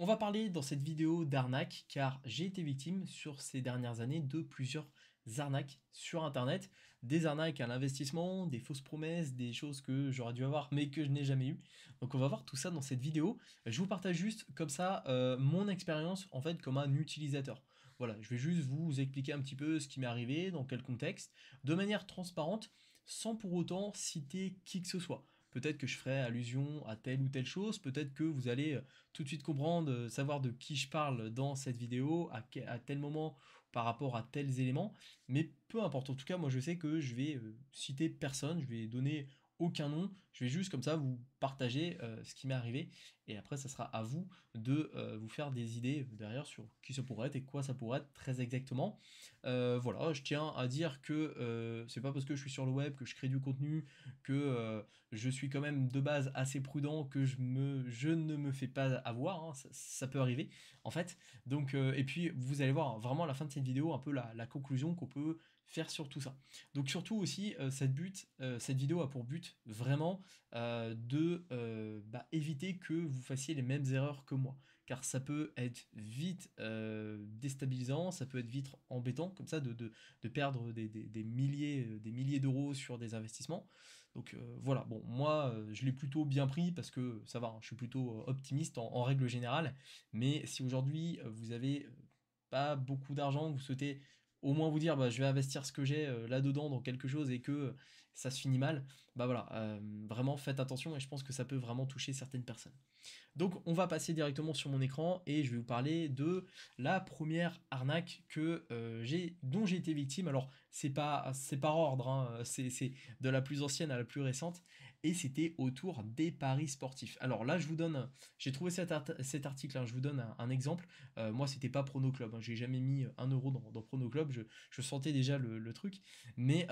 On va parler dans cette vidéo d'arnaque car j'ai été victime sur ces dernières années de plusieurs arnaques sur internet, des arnaques à l'investissement, des fausses promesses, des choses que j'aurais dû avoir mais que je n'ai jamais eu. Donc on va voir tout ça dans cette vidéo. Je vous partage juste comme ça euh, mon expérience en fait comme un utilisateur. Voilà, je vais juste vous expliquer un petit peu ce qui m'est arrivé, dans quel contexte, de manière transparente, sans pour autant citer qui que ce soit peut-être que je ferai allusion à telle ou telle chose, peut-être que vous allez euh, tout de suite comprendre, euh, savoir de qui je parle dans cette vidéo, à, tel moment, par rapport à tels éléments, mais peu importe, en tout cas moi je sais que je vais euh, citer personne, je vais donner aucun nom. Je vais juste comme ça vous partager euh, ce qui m'est arrivé. Et après, ça sera à vous de euh, vous faire des idées derrière sur qui ça pourrait être et quoi ça pourrait être très exactement. Euh, voilà, je tiens à dire que c'est pas parce que je suis sur le web que je crée du contenu, que je suis quand même de base assez prudent, que je, me, je ne me fais pas avoir. Hein. ça, peut arriver en fait. Donc, et puis vous allez voir hein, vraiment à la fin de cette vidéo un peu la conclusion qu'on peut faire sur tout ça. Donc surtout aussi, euh, cette, but, euh, cette vidéo a pour but vraiment euh, de euh, bah, éviter que vous fassiez les mêmes erreurs que moi. Car ça peut être vite déstabilisant, ça peut être vite embêtant comme ça de, perdre des, milliers des milliers d'euros sur des investissements. Donc voilà, bon moi je l'ai plutôt bien pris parce que ça va, hein, je suis plutôt optimiste en, règle générale. Mais si aujourd'hui vous avez pas beaucoup d'argent, vous souhaitez au moins vous dire bah, je vais investir ce que j'ai euh, là-dedans dans quelque chose et que ça se finit mal, bah voilà, euh, vraiment faites attention et je pense que ça peut vraiment toucher certaines personnes. Donc on va passer directement sur mon écran et je vais vous parler de la première arnaque que euh, j'ai, dont j'ai été victime. Alors c'est pas c'est par ordre, hein, c'est de la plus ancienne à la plus récente et c'était autour des paris sportifs. Alors là je vous donne, j'ai trouvé cet, article, hein, je vous donne un, exemple. Euh, moi c'était pas Prono Club, hein, j'ai jamais mis un euro dans, dans Prono Club, je, je sentais déjà le, le truc, mais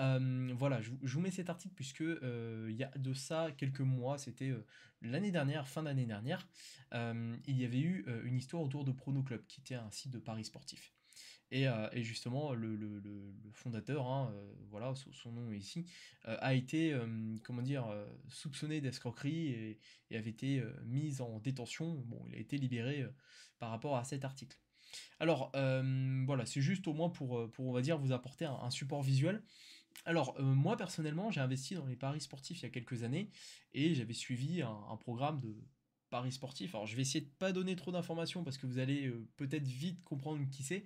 voilà, je, je vous mets cet article puisque euh, il y a de ça quelques mois, c'était euh, l'année dernière, fin d'année dernière, euh, il y avait eu une histoire autour de Prono Club, qui était un site de paris sportif. Et, justement, le, fondateur, hein, voilà, son, nom est ici, a été, comment dire, soupçonné d'escroquerie et, avait été mis en détention. Bon, il a été libéré par rapport à cet article. Alors voilà, c'est juste au moins pour, pour, on va dire, vous apporter un support visuel. Alors, euh, moi personnellement, j'ai investi dans les paris sportifs il y a quelques années et j'avais suivi un, programme de paris sportifs. Alors, je vais essayer de pas donner trop d'informations parce que vous allez euh, peut-être vite comprendre qui c'est,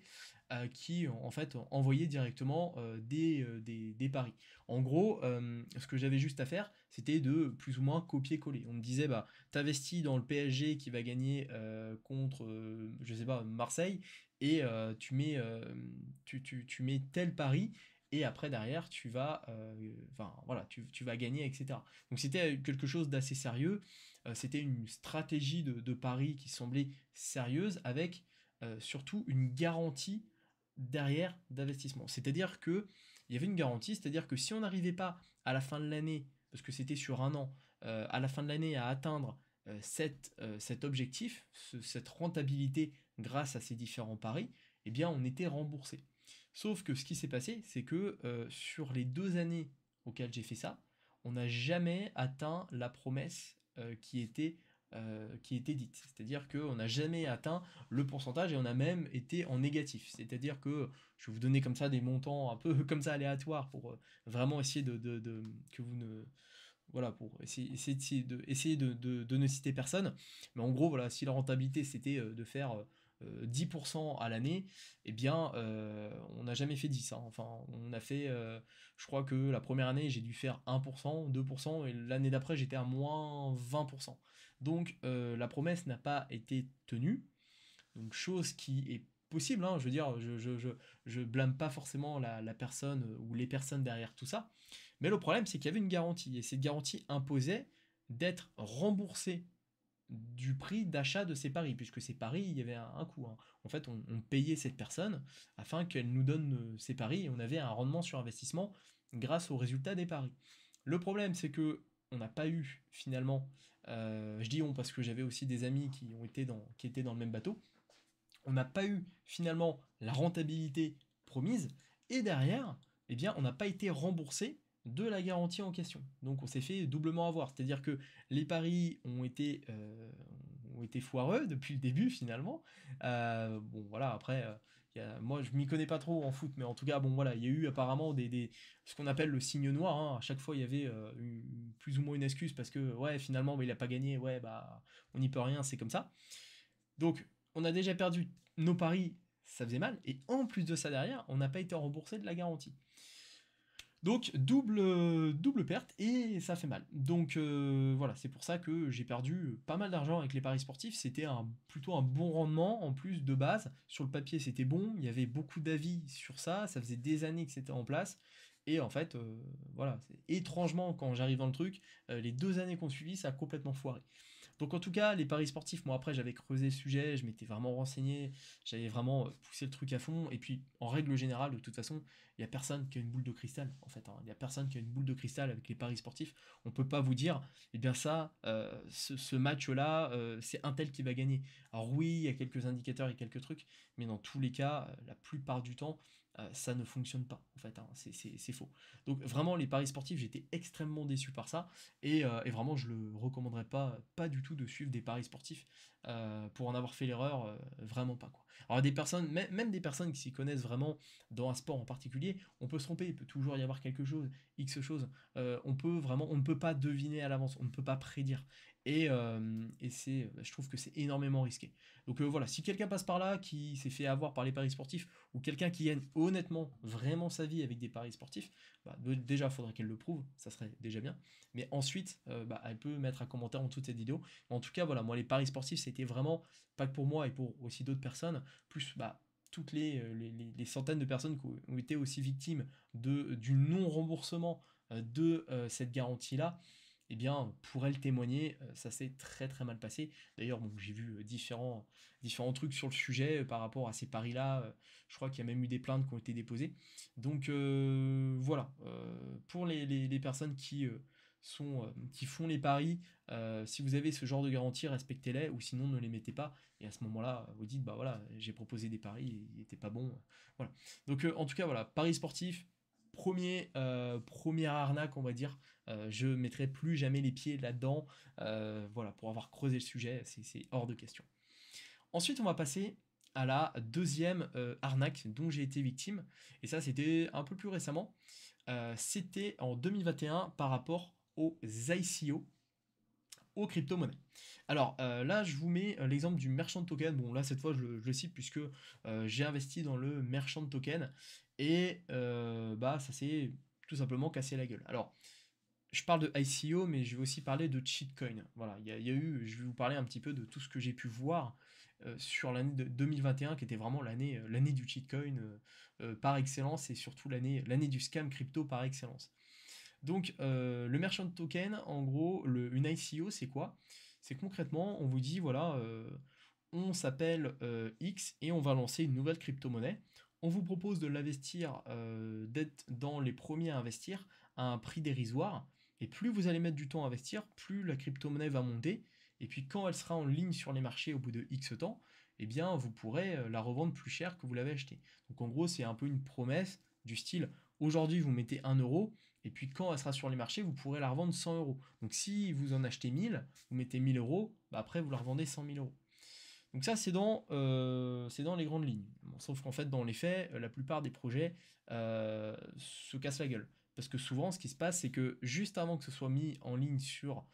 euh, qui en fait envoyait directement des, des, des, paris. En gros, ce que j'avais juste à faire, c'était de plus ou moins copier-coller. On me disait, bah, t'investis dans le PSG qui va gagner contre, je sais pas, Marseille et tu, mets, tu, tu mets tel pari et après derrière tu vas euh, enfin voilà tu, vas gagner etc donc c'était quelque chose d'assez sérieux euh, c'était une stratégie de, de, pari qui semblait sérieuse avec euh, surtout une garantie derrière d'investissement c'est à dire que il y avait une garantie c'est à dire que si on n'arrivait pas à la fin de l'année parce que c'était sur un an à la fin de l'année à atteindre cette, cet objectif cette rentabilité grâce à ces différents paris eh bien on était remboursé Sauf que ce qui s'est passé, c'est que euh, sur les deux années auxquelles j'ai fait ça, on n'a jamais atteint la promesse euh, qui, était, euh, qui était dite. C'est-à-dire qu'on n'a jamais atteint le pourcentage et on a même été en négatif. C'est-à-dire que je vais vous donner comme ça des montants un peu comme ça aléatoires pour vraiment essayer de, que vous ne voilà, pour essayer, de, essayer de, ne citer personne. Mais en gros, voilà, si la rentabilité, c'était de faire 10% euh, à l'année, eh bien, euh, on n'a jamais fait 10. Hein. Enfin, on a fait, euh, je crois que la première année, j'ai dû faire 1%, 2%, et l'année d'après, j'étais à moins 20%. Donc, la promesse n'a pas été tenue. Donc, chose qui est possible, hein. je veux dire, je, blâme pas forcément la, la, personne ou les personnes derrière tout ça, mais le problème c'est qu'il y avait une garantie, et cette garantie imposait d'être remboursé du prix d'achat de ces paris, puisque ces paris, il y avait un, coût. Hein. En fait, on, payait cette personne afin qu'elle nous donne ces euh, paris et on avait un rendement sur investissement grâce aux résultats des paris. Le problème, c'est que on n'a pas eu finalement, euh, je dis on parce que j'avais aussi des amis qui, ont été dans, qui étaient dans le même bateau, on n'a pas eu finalement la rentabilité promise et derrière, eh bien, on n'a pas été remboursé de la garantie en question. Donc on s'est fait doublement avoir, c'est-à-dire que les paris ont été, euh, été foireux depuis le début finalement. Euh, bon voilà, après, euh, moi je m'y connais pas trop en foot, mais en tout cas, bon voilà, il y a eu apparemment des, ce qu'on appelle le signe noir, hein. à chaque fois il y avait plus ou moins une excuse parce que ouais finalement il a pas gagné, ouais bah on n'y peut rien, c'est comme ça. Donc on a déjà perdu nos paris, ça faisait mal, et en plus de ça derrière, on n'a pas été remboursé de la garantie. Donc double, double perte et ça fait mal. Donc euh, voilà, c'est pour ça que j'ai perdu pas mal d'argent avec les paris sportifs. C'était un, plutôt un bon rendement en plus de base. Sur le papier c'était bon, il y avait beaucoup d'avis sur ça, ça faisait des années que c'était en place. Et en fait, euh, voilà, étrangement quand j'arrive dans le truc, euh, les deux années qu'on suivit, ça a complètement foiré. Donc en tout cas, les paris sportifs, moi après j'avais creusé le sujet, je m'étais vraiment renseigné, j'avais vraiment euh, poussé le truc à fond. Et puis en règle générale, de toute façon, il n'y a personne qui a une boule de cristal en fait. Hein. Il n'y a personne qui a une boule de cristal avec les paris sportifs. On ne peut pas vous dire, eh bien ça, euh, ce, match-là, euh, c'est un tel qui va gagner. Alors oui, il y a quelques indicateurs et quelques trucs, mais dans tous les cas, la plupart du temps, euh, ça ne fonctionne pas, en fait, hein. c'est faux. Donc vraiment, les paris sportifs, j'étais extrêmement déçu par ça, et, euh, vraiment, je ne le recommanderais pas, pas du tout de suivre des paris sportifs, euh, pour en avoir fait l'erreur, euh, vraiment pas. Quoi. Alors des personnes, même des personnes qui s'y connaissent vraiment dans un sport en particulier, on peut se tromper, il peut toujours y avoir quelque chose, X chose. Euh, on peut vraiment, on ne peut pas deviner à l'avance, on ne peut pas prédire. Et, et c'est, je trouve que c'est énormément risqué. Donc voilà, si quelqu'un passe par là, qui s'est fait avoir par les paris sportifs, ou quelqu'un qui gagne honnêtement vraiment sa vie avec des paris sportifs, bah, déjà faudrait qu'elle le prouve, ça serait déjà bien. Mais ensuite, bah, elle peut mettre un commentaire en toute cette vidéo. En tout cas, voilà, moi les paris sportifs, c'est vraiment, pas que pour moi et pour aussi d'autres personnes, plus bah, toutes les, euh, centaines de personnes qui ont été aussi victimes de, du non-remboursement euh, de euh, cette garantie-là, et eh bien, pour elle témoigner, ça s'est très très mal passé. D'ailleurs, j'ai vu différents, différents trucs sur le sujet par rapport à ces paris-là. Je crois qu'il y a même eu des plaintes qui ont été déposées. Donc voilà, pour les, personnes qui, sont, euh, qui font les paris, euh, si vous avez ce genre de garantie, respectez-les ou sinon ne les mettez pas. Et à ce moment-là, vous dites bah voilà, j'ai proposé des paris, ils n'étaient pas bon Voilà. Donc euh, en tout cas voilà, paris sportif, premier, première arnaque, on va dire. Euh, je mettrai plus jamais les pieds là-dedans. voilà, pour avoir creusé le sujet, c'est hors de question. Ensuite, on va passer à la deuxième arnaque dont j'ai été victime. Et ça, c'était un peu plus récemment. c'était en 2021 par rapport aux ICO, aux crypto-monnaies. Alors euh, là, je vous mets euh, l'exemple du merchant token. Bon, là, cette fois, je, le, cite puisque euh, j'ai investi dans le merchant token et bah, ça s'est tout simplement cassé la gueule. Alors, je parle de ICO, mais je vais aussi parler de cheatcoin. Voilà, il y, a eu, je vais vous parler un petit peu de tout ce que j'ai pu voir sur l'année 2021, qui était vraiment l'année l'année du cheatcoin par excellence et surtout l'année l'année du scam crypto par excellence. Donc euh, le merchant token, en gros, une ICO, c'est quoi C'est concrètement, on vous dit, voilà, euh, on s'appelle euh, X et on va lancer une nouvelle crypto-monnaie. On vous propose de l'investir, d'être dans les premiers à investir à un prix dérisoire. Et plus vous allez mettre du temps à investir, plus la crypto-monnaie va monter. Et puis quand elle sera en ligne sur les marchés au bout de X temps, eh bien vous pourrez la revendre plus cher que vous l'avez acheté. Donc en gros, c'est un peu une promesse du style aujourd'hui vous mettez 1 euro, et puis quand elle sera sur les marchés, vous pourrez la revendre 100 euros. Donc si vous en achetez 1000, vous mettez 1000 euros, bah, après vous la revendez 100 000 euros. Donc ça, c'est dans, euh, les grandes lignes. sauf qu'en fait, dans les faits, euh, la plupart des projets euh, se cassent la gueule. Parce que souvent, ce qui se passe, c'est que juste avant que ce soit mis en ligne sur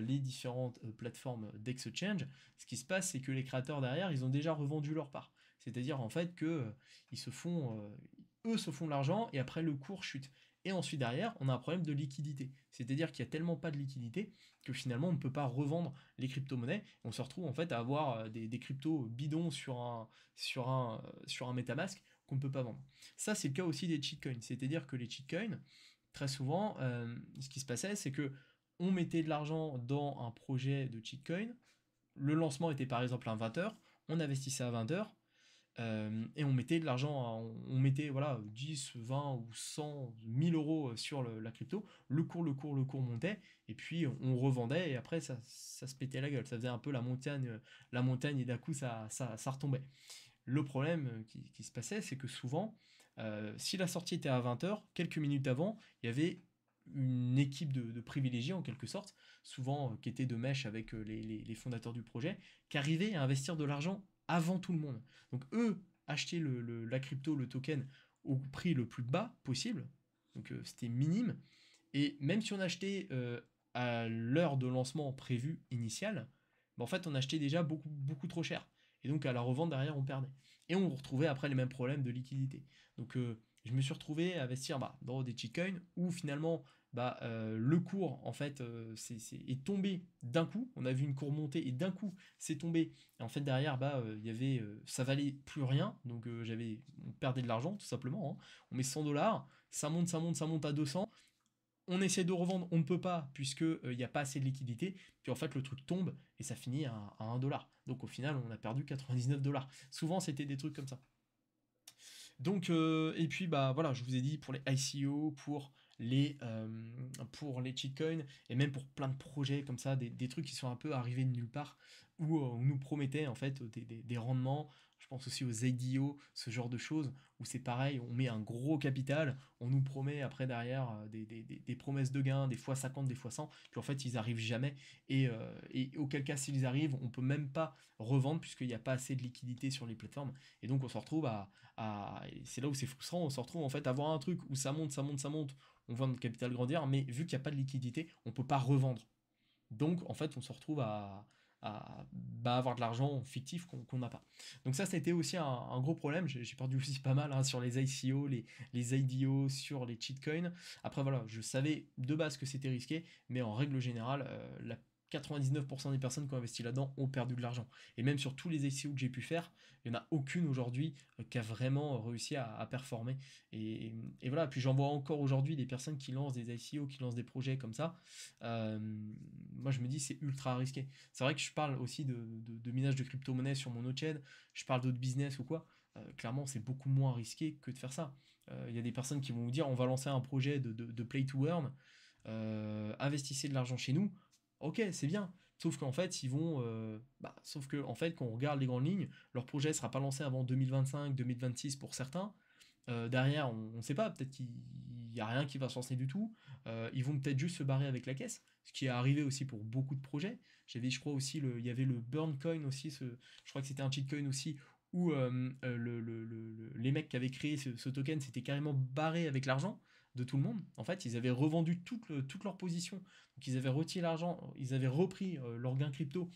les différentes plateformes d'exchange, ce qui se passe, c'est que les créateurs derrière, ils ont déjà revendu leur part. C'est-à-dire, en fait, que se font, eux se font de l'argent et après, le cours chute. Et ensuite derrière, on a un problème de liquidité. C'est-à-dire qu'il n'y a tellement pas de liquidité que finalement on ne peut pas revendre les crypto-monnaies. On se retrouve en fait à avoir euh, des, cryptos bidons sur un, sur un, euh, sur un Metamask qu'on ne peut pas vendre. Ça, c'est le cas aussi des cheatcoins. C'est-à-dire que les coins, très souvent, euh, ce qui se passait, c'est que on mettait de l'argent dans un projet de shitcoin. Le lancement était par exemple à 20h, on investissait à 20h, euh, et on mettait de l'argent, on, mettait voilà 10, 20 ou 100, 1000 euros euh, sur la crypto. Le cours, le cours, le cours montait, et puis on revendait, et après ça, ça se pétait la gueule. Ça faisait un peu la montagne, la montagne, et d'un coup ça, ça, ça, retombait. Le problème euh, qui, se passait, c'est que souvent, si la sortie était à 20h, quelques minutes avant, il y avait une équipe de, privilégiés en quelque sorte, souvent qui était de mèche avec les, les, fondateurs du projet, qui arrivaient à investir de l'argent avant tout le monde. Donc eux, acheter le, la crypto, le token, au prix le plus bas possible, donc euh, c'était minime, et même si on achetait euh, à l'heure de lancement prévue initial, bah, en fait on achetait déjà beaucoup, beaucoup trop cher. Et donc à la revente derrière on perdait. Et on retrouvait après les mêmes problèmes de liquidité. Donc euh, je me suis retrouvé à investir bah, dans des chicken où finalement bah, euh, le cours en fait euh, est, tombé d'un coup. On a vu une cour monter et d'un coup c'est tombé. Et en fait derrière ça bah, euh, il y avait ça valait plus rien donc j'avais perdu de l'argent tout simplement. Hein. On met 100 dollars, ça monte, ça monte, ça monte à 200. On essaie de revendre, on ne peut pas puisque il n'y a pas assez de liquidité. Puis en fait le truc tombe et ça finit à, à 1 dollar. Donc au final on a perdu 99 dollars. Souvent c'était des trucs comme ça. Donc, euh, et puis, bah voilà, je vous ai dit pour les ICO, pour les, euh, pour les cheatcoins, et même pour plein de projets comme ça, des, trucs qui sont un peu arrivés de nulle part, où euh, on nous promettait en fait des rendements je pense aussi aux IDO, ce genre de choses, où c'est pareil, on met un gros capital, on nous promet après derrière euh, des, promesses de gains, des fois 50, des fois 100, puis en fait ils arrivent jamais. Euh, et, auquel cas s'ils arrivent, on peut même pas revendre puisqu'il n'y a pas assez de liquidité sur les plateformes. Et donc on se retrouve à... c'est là où c'est frustrant, on se retrouve en fait à avoir un truc où ça monte, ça monte, ça monte, on voit notre capital grandir, mais vu qu'il n'y a pas de liquidité, on ne peut pas revendre. Donc en fait on se retrouve à à bah, avoir de l'argent fictif qu'on n'a pas. Donc ça, ça a été aussi un, gros problème. J'ai perdu aussi pas mal hein, sur les ICO, les, les IDO, sur les cheat coins. Après voilà, je savais de base que c'était risqué, mais en règle générale, euh, la 99% des personnes qui ont investi là-dedans ont perdu de l'argent. Et même sur tous les ICO que j'ai pu faire, il n'y en a aucune aujourd'hui euh, qui a vraiment euh, réussi à, performer. Et, voilà, puis j'en vois encore aujourd'hui des personnes qui lancent des ICO, qui lancent des projets comme ça. Euh, moi, je me dis, c'est ultra risqué. C'est vrai que je parle aussi de, minage de crypto-monnaie sur mon autre chaîne, je parle d'autres business ou quoi. clairement, c'est beaucoup moins risqué que de faire ça. Il y a des personnes qui vont vous dire, on va lancer un projet de play to earn. investissez de l'argent chez nous, ok, c'est bien. Sauf qu'en fait, ils vont. Euh, bah, sauf que, en fait, quand on regarde les grandes lignes, leur projet ne sera pas lancé avant 2025, 2026 pour certains. Euh, derrière, on ne sait pas, peut-être qu'il n'y a rien qui va se lancer du tout. Euh, ils vont peut-être juste se barrer avec la caisse, ce qui est arrivé aussi pour beaucoup de projets. J'avais, je crois aussi, il y avait le Coin aussi, ce, je crois que c'était un coin aussi, où les mecs qui avaient créé ce, ce token s'étaient carrément barrés avec l'argent de tout le monde. En fait, ils avaient revendu toute, leurs toute leur position. Donc, ils avaient retiré l'argent, ils avaient repris leur gain crypto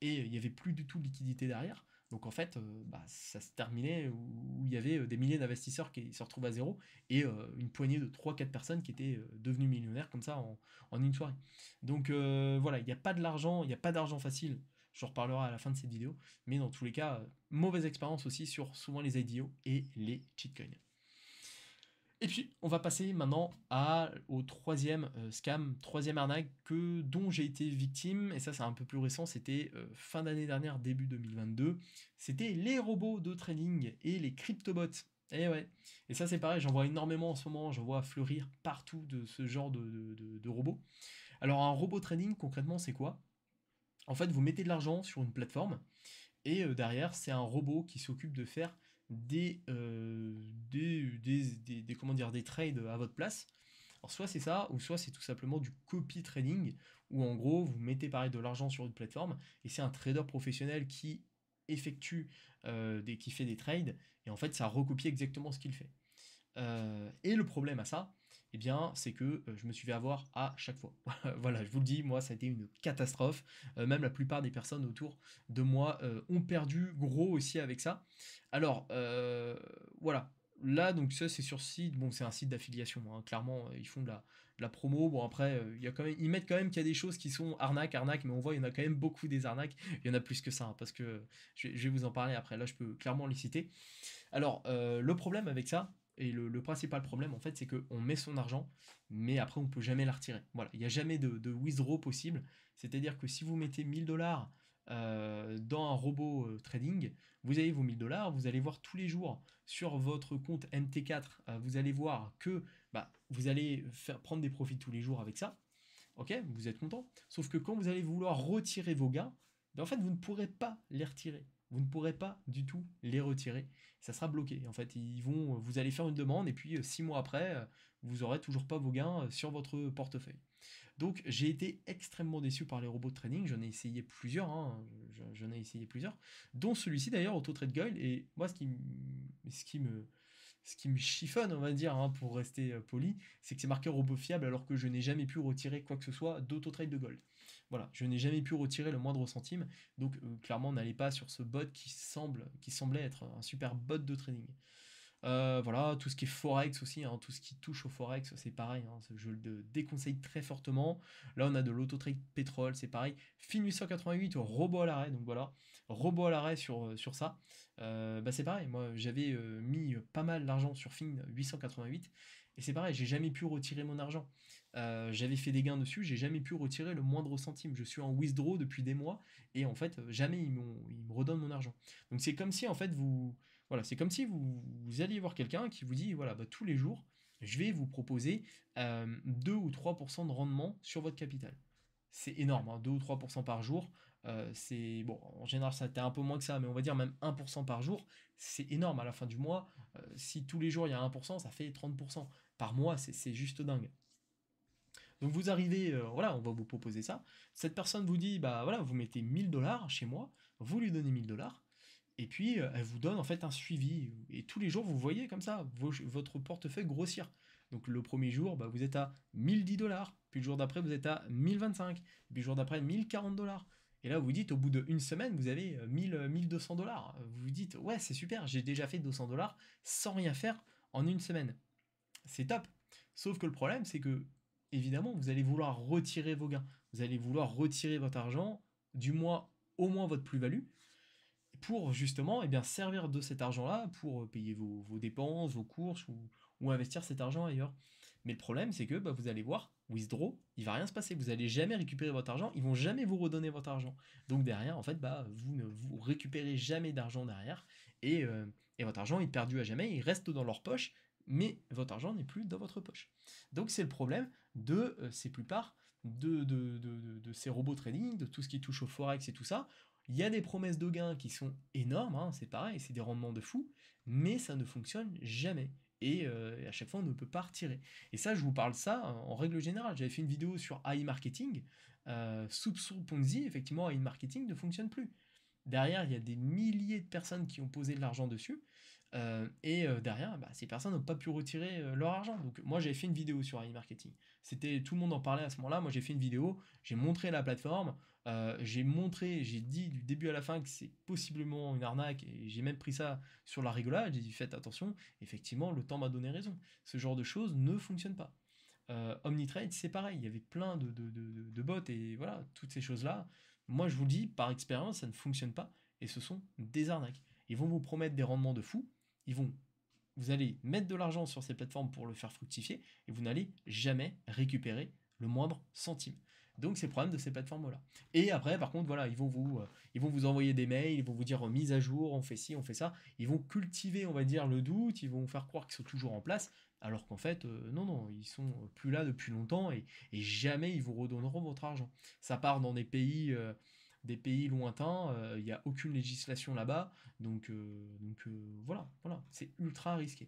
et il n'y avait plus du tout de liquidité derrière. Donc, en fait, euh, bah, ça se terminait où, il y avait euh, des milliers d'investisseurs qui se retrouvent à zéro et euh, une poignée de trois, quatre personnes qui étaient devenues millionnaires comme ça en, une soirée. Donc, voilà, il n'y a pas de l'argent, il n'y a pas d'argent facile. Je reparlerai à la fin de cette vidéo. Mais dans tous les cas, mauvaise expérience aussi sur souvent les IDO et les cheatcoins. Et puis, on va passer maintenant au troisième euh, scam, troisième arnaque que, dont j'ai été victime, et ça c'est un peu plus récent, c'était euh, fin d'année dernière, début 2022, c'était les robots de trading et les cryptobots. Et eh ouais, et ça c'est pareil, j'en vois énormément en ce moment, j'en vois fleurir partout de ce genre de robots. Alors un robot trading concrètement c'est quoi En fait vous mettez de l'argent sur une plateforme, et euh, derrière c'est un robot qui s'occupe de faire euh, des, des, des trades à votre place. Alors soit c'est ça, ou soit c'est tout simplement du copy trading, où en gros vous mettez pareil de l'argent sur une plateforme, et c'est un trader professionnel qui effectue, euh, des, qui fait des trades, et en fait ça recopie exactement ce qu'il fait. Euh, et le problème à ça, eh bien, c'est que euh, je me suis fait avoir à chaque fois. voilà, je vous le dis, moi, ça a été une catastrophe. Euh, même la plupart des personnes autour de moi euh, ont perdu gros aussi avec ça. Alors, voilà. Là, donc ça, c'est sur site. Bon, c'est un site d'affiliation. Hein. Clairement, ils font de la, promo. Bon, après, il quand même, ils mettent quand même qu'il y a des choses qui sont arnaques, arnaques, mais on voit, il y en a quand même beaucoup des arnaques. Il y en a plus que ça, hein, parce que je, vais vous en parler après. Là, je peux clairement les citer. Alors, le problème avec ça, et le, principal problème, en fait, c'est qu'on met son argent, mais après, on ne peut jamais la retirer. Voilà, il n'y a jamais de, withdraw possible. C'est-à-dire que si vous mettez 1000 dollars euh, dans un robot euh, trading, vous avez vos 1000 dollars, vous allez voir tous les jours sur votre compte MT4, euh, vous allez voir que bah, vous allez faire, prendre des profits tous les jours avec ça. Ok, vous êtes content. Sauf que quand vous allez vouloir retirer vos gains, ben, en fait, vous ne pourrez pas les retirer vous ne pourrez pas du tout les retirer. Ça sera bloqué. En fait, ils vont, euh, vous allez faire une demande et puis euh, six mois après, euh, vous aurez toujours pas vos gains sur votre portefeuille. Donc, j'ai été extrêmement déçu par les robots de trading. J'en ai essayé plusieurs. Hein. J'en ai essayé plusieurs, dont celui-ci d'ailleurs, AutoTrade Gold. Et moi, ce qui, ce qui me ce qui me chiffonne, on va dire, hein, pour rester poli, c'est que c'est marqué robot fiable alors que je n'ai jamais pu retirer quoi que ce soit d'AutoTrade de Gold. Voilà, je n'ai jamais pu retirer le moindre centime, donc clairement, euh, clairement n'allez pas sur ce bot qui semble, qui semblait être un super bot de trading. Euh, voilà, tout ce qui est forex aussi, hein, tout ce qui touche au forex, c'est pareil, hein, je le déconseille très fortement. Là, on a de l'auto-trade pétrole, c'est pareil. Fin 888, robot à l'arrêt, donc voilà, robot à l'arrêt sur, euh, sur ça. Bah, c'est pareil, moi j'avais mis pas mal d'argent sur Fin 888 et c'est pareil, j'ai jamais pu retirer mon argent. Euh, j'avais fait des gains dessus, j'ai jamais pu retirer le moindre centime. Je suis en withdraw depuis des mois et en fait, jamais ils, me redonnent mon argent. Donc c'est comme si en fait vous, voilà, c'est comme si vous, alliez voir quelqu'un qui vous dit voilà, bah, tous les jours, je vais vous proposer 2 euh, ou 3% de rendement sur votre capital. C'est énorme, 2 hein, ou 3% par jour. Euh, c'est bon, en général, ça un peu moins que ça, mais on va dire même 1% par jour, c'est énorme à la fin du mois. Euh, si tous les jours il y a 1%, ça fait 30% par mois, c'est juste dingue. Donc vous arrivez, euh, voilà, on va vous proposer ça. Cette personne vous dit, bah voilà, vous mettez 1000 dollars chez moi, vous lui donnez 1000 dollars, et puis elle vous donne en fait un suivi. Et tous les jours, vous voyez comme ça votre portefeuille grossir. Donc le premier jour, bah, vous êtes à 1010 dollars, puis le jour d'après, vous êtes à 1025, puis le jour d'après, 1040 dollars. Et là, vous vous dites, au bout d'une semaine, vous avez 1000, euh, 1200 euh, dollars. Vous vous dites, ouais, c'est super, j'ai déjà fait 200 dollars sans rien faire en une semaine. C'est top. Sauf que le problème, c'est que, évidemment, vous allez vouloir retirer vos gains. Vous allez vouloir retirer votre argent, du moins, au moins votre plus-value, pour justement eh bien, servir de cet argent-là pour euh, payer vos, dépenses, vos courses ou, investir cet argent ailleurs. Mais le problème, c'est que bah, vous allez voir, withdraw, il va rien se passer. Vous allez jamais récupérer votre argent, ils vont jamais vous redonner votre argent. Donc derrière, en fait, bah, vous ne vous récupérez jamais d'argent derrière et, euh, et, votre argent est perdu à jamais, il reste dans leur poche, mais votre argent n'est plus dans votre poche. Donc c'est le problème de euh, ces plupart de, de, ces robots trading, de tout ce qui touche au forex et tout ça. Il y a des promesses de gains qui sont énormes, hein, c'est pareil, c'est des rendements de fou, mais ça ne fonctionne jamais. Euh, et, à chaque fois on ne peut pas retirer. Et ça, je vous parle ça hein, en règle générale. J'avais fait une vidéo sur AI marketing. Euh, Ponzi, effectivement, AI marketing ne fonctionne plus. Derrière, il y a des milliers de personnes qui ont posé de l'argent dessus. Euh, et euh, derrière, bah, ces personnes n'ont pas pu retirer leur argent. Donc moi j'avais fait une vidéo sur e-marketing. C'était tout le monde en parlait à ce moment-là. Moi j'ai fait une vidéo, j'ai montré la plateforme. Euh, j'ai montré, j'ai dit du début à la fin que c'est possiblement une arnaque et j'ai même pris ça sur la rigolade. J'ai dit faites attention. Effectivement, le temps m'a donné raison. Ce genre de choses ne fonctionne pas. Euh, Omnitrade, c'est pareil. Il y avait plein de, de, de, bots et voilà, toutes ces choses-là. Moi, je vous le dis, par expérience, ça ne fonctionne pas et ce sont des arnaques. Ils vont vous promettre des rendements de fou. Ils vont vous allez mettre de l'argent sur ces plateformes pour le faire fructifier et vous n'allez jamais récupérer le moindre centime. Donc c'est le problème de ces plateformes-là. Et après, par contre, voilà, ils vont, vous, euh, ils vont vous envoyer des mails, ils vont vous dire mise à jour, on fait ci, on fait ça. Ils vont cultiver, on va dire, le doute, ils vont vous faire croire qu'ils sont toujours en place, alors qu'en fait, euh, non, non, ils sont plus là depuis longtemps et, jamais ils vous redonneront votre argent. Ça part dans des pays... Euh, des pays lointains, il n'y a aucune législation là-bas, donc, donc voilà, voilà, c'est ultra risqué.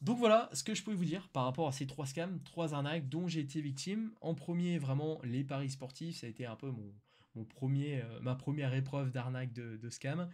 Donc voilà ce que je pouvais vous dire par rapport à ces trois scams, trois arnaques dont j'ai été victime. En premier, vraiment les paris sportifs, ça a été un peu mon, premier, euh, ma première épreuve d'arnaque de, de, scam.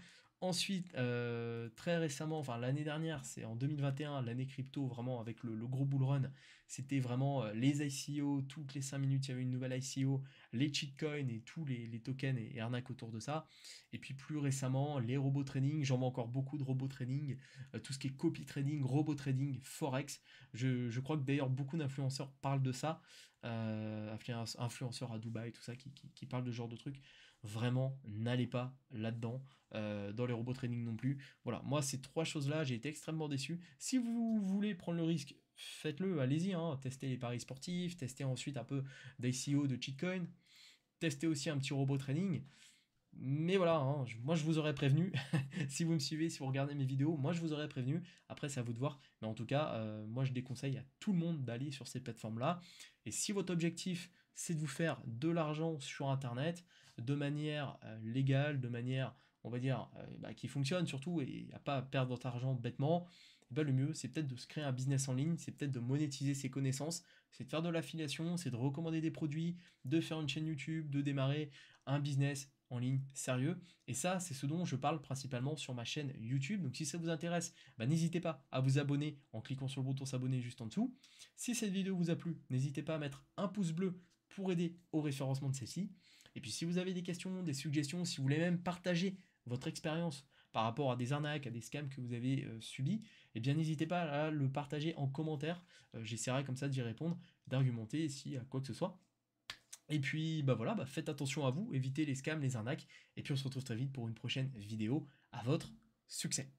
Ensuite, euh, très récemment, enfin l'année dernière, c'est en 2021, l'année crypto, vraiment avec le, gros bull run, c'était vraiment euh, les ICO, toutes les 5 minutes il y avait une nouvelle ICO, les cheatcoins et tous les, tokens et, arnaques autour de ça. Et puis plus récemment, les robots trading, j'en vois encore beaucoup de robots trading, euh, tout ce qui est copy trading, robot trading, forex. Je, crois que d'ailleurs beaucoup d'influenceurs parlent de ça, influenceurs à Dubaï, tout ça, qui, qui parlent de ce genre de trucs vraiment n'allez pas là-dedans, euh, dans les robots training non plus. Voilà, moi ces trois choses-là, j'ai été extrêmement déçu. Si vous voulez prendre le risque, faites-le, allez-y, hein. testez les paris sportifs, testez ensuite un peu d'ICO, e de cheatcoin, testez aussi un petit robot training. Mais voilà, hein, moi je vous aurais prévenu, si vous me suivez, si vous regardez mes vidéos, moi je vous aurais prévenu, après c'est à vous de voir, mais en tout cas, euh, moi je déconseille à tout le monde d'aller sur ces plateformes-là, et si votre objectif c'est de vous faire de l'argent sur Internet, de manière euh, légale, de manière, on va dire, euh, bah, qui fonctionne surtout et à pas perdre votre argent bêtement, et eh ben, le mieux, c'est peut-être de se créer un business en ligne, c'est peut-être de monétiser ses connaissances, c'est de faire de l'affiliation, c'est de recommander des produits, de faire une chaîne YouTube, de démarrer un business en ligne sérieux. Et ça, c'est ce dont je parle principalement sur ma chaîne YouTube. Donc si ça vous intéresse, bah, n'hésitez pas à vous abonner en cliquant sur le bouton s'abonner juste en dessous. Si cette vidéo vous a plu, n'hésitez pas à mettre un pouce bleu pour aider au référencement de celle-ci. Et puis si vous avez des questions, des suggestions, si vous voulez même partager votre expérience par rapport à des arnaques, à des scams que vous avez subi, euh, subis, eh bien n'hésitez pas à le partager en commentaire. Euh, j'essaierai comme ça d'y répondre, d'argumenter si à quoi que ce soit. Et puis bah voilà, bah faites attention à vous, évitez les scams, les arnaques, et puis on se retrouve très vite pour une prochaine vidéo à votre succès.